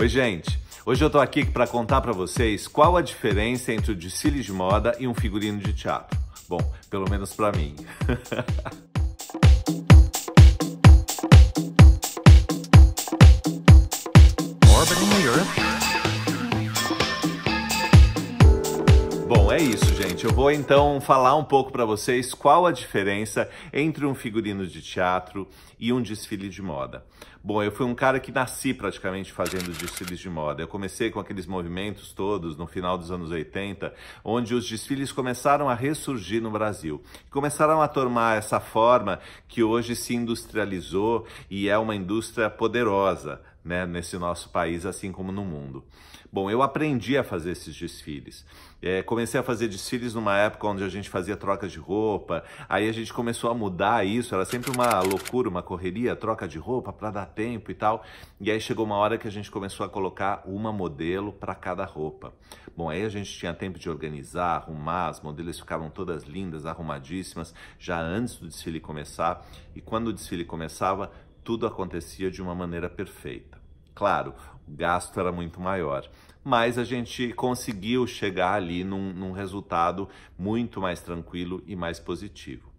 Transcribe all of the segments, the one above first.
Oi, gente. Hoje eu tô aqui para contar para vocês qual a diferença entre o desfile de moda e um figurino de teatro. Bom, pelo menos para mim. Bom, é isso, gente gente, eu vou então falar um pouco para vocês qual a diferença entre um figurino de teatro e um desfile de moda. Bom, eu fui um cara que nasci praticamente fazendo desfiles de moda. Eu comecei com aqueles movimentos todos no final dos anos 80, onde os desfiles começaram a ressurgir no Brasil. Começaram a tomar essa forma que hoje se industrializou e é uma indústria poderosa, né, nesse nosso país, assim como no mundo. Bom, eu aprendi a fazer esses desfiles. É, comecei a fazer desfiles numa época onde a gente fazia trocas de roupa, aí a gente começou a mudar isso, era sempre uma loucura, uma correria, troca de roupa para dar tempo e tal. E aí chegou uma hora que a gente começou a colocar uma modelo para cada roupa. Bom, aí a gente tinha tempo de organizar, arrumar, as modelos ficavam todas lindas, arrumadíssimas, já antes do desfile começar. E quando o desfile começava, tudo acontecia de uma maneira perfeita. Claro, o gasto era muito maior, mas a gente conseguiu chegar ali num, num resultado muito mais tranquilo e mais positivo.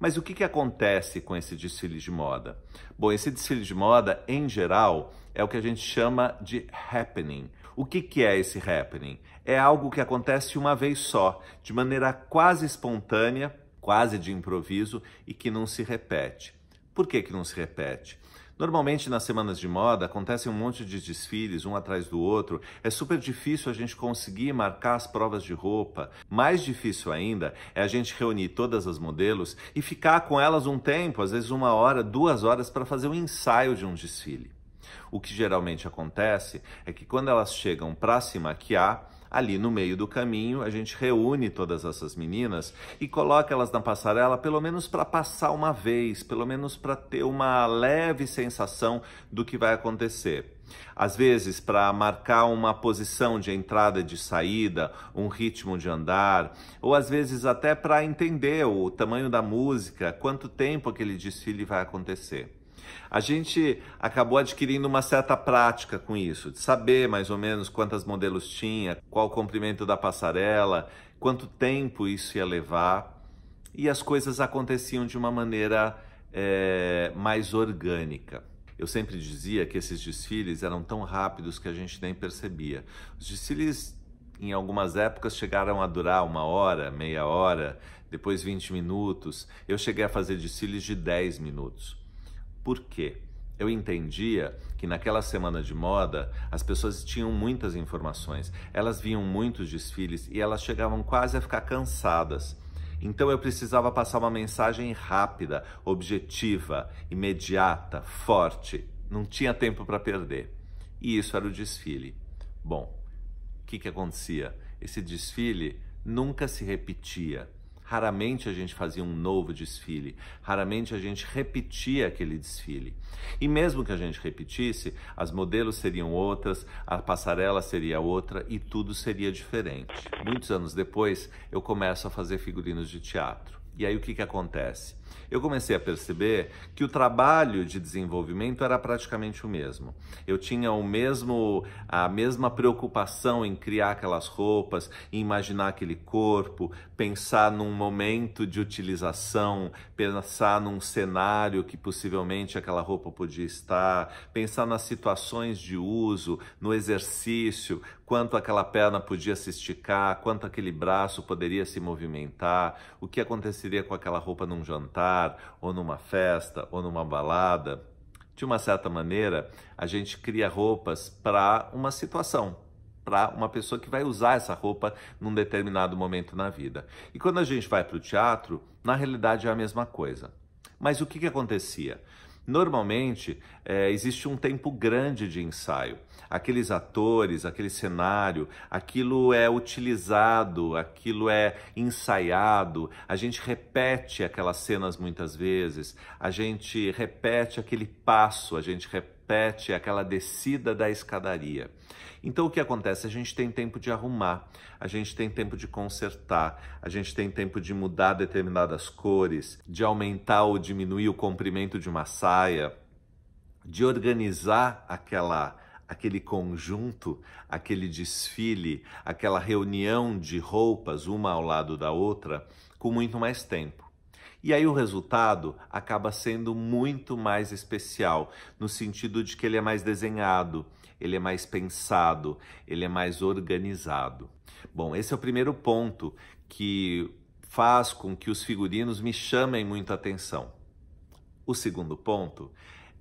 Mas o que, que acontece com esse desfile de moda? Bom, esse desfile de moda, em geral, é o que a gente chama de happening. O que, que é esse happening? É algo que acontece uma vez só, de maneira quase espontânea, quase de improviso e que não se repete. Por que, que não se repete? Normalmente nas semanas de moda acontecem um monte de desfiles, um atrás do outro. É super difícil a gente conseguir marcar as provas de roupa. Mais difícil ainda é a gente reunir todas as modelos e ficar com elas um tempo, às vezes uma hora, duas horas, para fazer um ensaio de um desfile. O que geralmente acontece é que quando elas chegam para se maquiar, ali no meio do caminho, a gente reúne todas essas meninas e coloca elas na passarela, pelo menos para passar uma vez, pelo menos para ter uma leve sensação do que vai acontecer. Às vezes, para marcar uma posição de entrada e de saída, um ritmo de andar, ou às vezes até para entender o tamanho da música, quanto tempo aquele desfile vai acontecer. A gente acabou adquirindo uma certa prática com isso, de saber mais ou menos quantas modelos tinha, qual o comprimento da passarela, quanto tempo isso ia levar, e as coisas aconteciam de uma maneira é, mais orgânica. Eu sempre dizia que esses desfiles eram tão rápidos que a gente nem percebia. Os desfiles, em algumas épocas, chegaram a durar uma hora, meia hora, depois 20 minutos. Eu cheguei a fazer desfiles de 10 minutos. Por quê? Eu entendia que naquela semana de moda as pessoas tinham muitas informações, elas viam muitos desfiles e elas chegavam quase a ficar cansadas. Então eu precisava passar uma mensagem rápida, objetiva, imediata, forte. Não tinha tempo para perder. E isso era o desfile. Bom, o que, que acontecia? Esse desfile nunca se repetia. Raramente a gente fazia um novo desfile, raramente a gente repetia aquele desfile. E mesmo que a gente repetisse, as modelos seriam outras, a passarela seria outra e tudo seria diferente. Muitos anos depois, eu começo a fazer figurinos de teatro. E aí o que, que acontece? eu comecei a perceber que o trabalho de desenvolvimento era praticamente o mesmo. Eu tinha o mesmo a mesma preocupação em criar aquelas roupas, em imaginar aquele corpo, pensar num momento de utilização, pensar num cenário que possivelmente aquela roupa podia estar, pensar nas situações de uso, no exercício, quanto aquela perna podia se esticar, quanto aquele braço poderia se movimentar, o que aconteceria com aquela roupa num jantar jantar, ou numa festa, ou numa balada. De uma certa maneira, a gente cria roupas para uma situação, para uma pessoa que vai usar essa roupa num determinado momento na vida. E quando a gente vai para o teatro, na realidade é a mesma coisa. Mas o que, que acontecia? Normalmente é, existe um tempo grande de ensaio. Aqueles atores, aquele cenário, aquilo é utilizado, aquilo é ensaiado, a gente repete aquelas cenas muitas vezes, a gente repete aquele passo, a gente repete repete aquela descida da escadaria. Então o que acontece? A gente tem tempo de arrumar, a gente tem tempo de consertar, a gente tem tempo de mudar determinadas cores, de aumentar ou diminuir o comprimento de uma saia, de organizar aquela aquele conjunto, aquele desfile, aquela reunião de roupas uma ao lado da outra com muito mais tempo. E aí o resultado acaba sendo muito mais especial, no sentido de que ele é mais desenhado, ele é mais pensado, ele é mais organizado. Bom, esse é o primeiro ponto que faz com que os figurinos me chamem muita atenção. O segundo ponto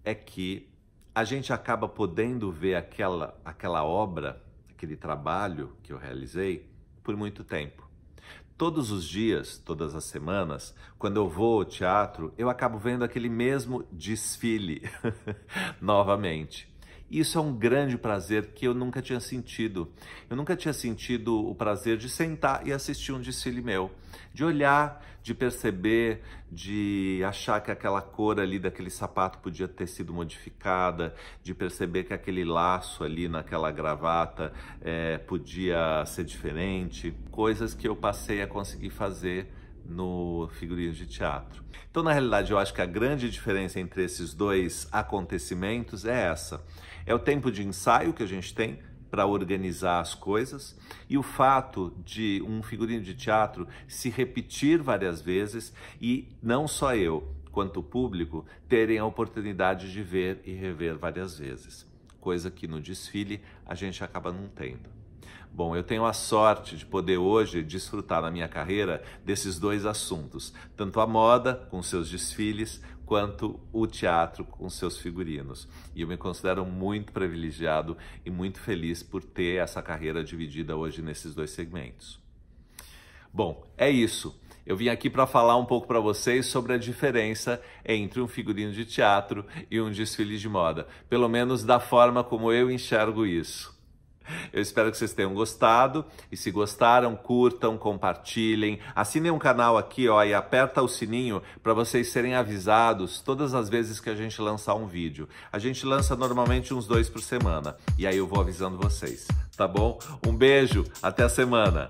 é que a gente acaba podendo ver aquela, aquela obra, aquele trabalho que eu realizei por muito tempo. Todos os dias, todas as semanas, quando eu vou ao teatro, eu acabo vendo aquele mesmo desfile novamente. Isso é um grande prazer que eu nunca tinha sentido. Eu nunca tinha sentido o prazer de sentar e assistir um desfile meu, de olhar, de perceber, de achar que aquela cor ali daquele sapato podia ter sido modificada, de perceber que aquele laço ali naquela gravata é, podia ser diferente. Coisas que eu passei a conseguir fazer no figurino de teatro. Então, na realidade, eu acho que a grande diferença entre esses dois acontecimentos é essa: é o tempo de ensaio que a gente tem para organizar as coisas e o fato de um figurino de teatro se repetir várias vezes e não só eu, quanto público, terem a oportunidade de ver e rever várias vezes, coisa que no desfile a gente acaba não tendo. Bom, eu tenho a sorte de poder hoje desfrutar na minha carreira desses dois assuntos, tanto a moda com seus desfiles quanto o teatro com seus figurinos. E eu me considero muito privilegiado e muito feliz por ter essa carreira dividida hoje nesses dois segmentos. Bom, é isso. Eu vim aqui para falar um pouco para vocês sobre a diferença entre um figurino de teatro e um desfile de moda, pelo menos da forma como eu enxergo isso. Eu espero que vocês tenham gostado e se gostaram, curtam, compartilhem, assinem um canal aqui, ó, e aperta o sininho para vocês serem avisados todas as vezes que a gente lançar um vídeo. A gente lança normalmente uns dois por semana e aí eu vou avisando vocês, tá bom? Um beijo, até a semana.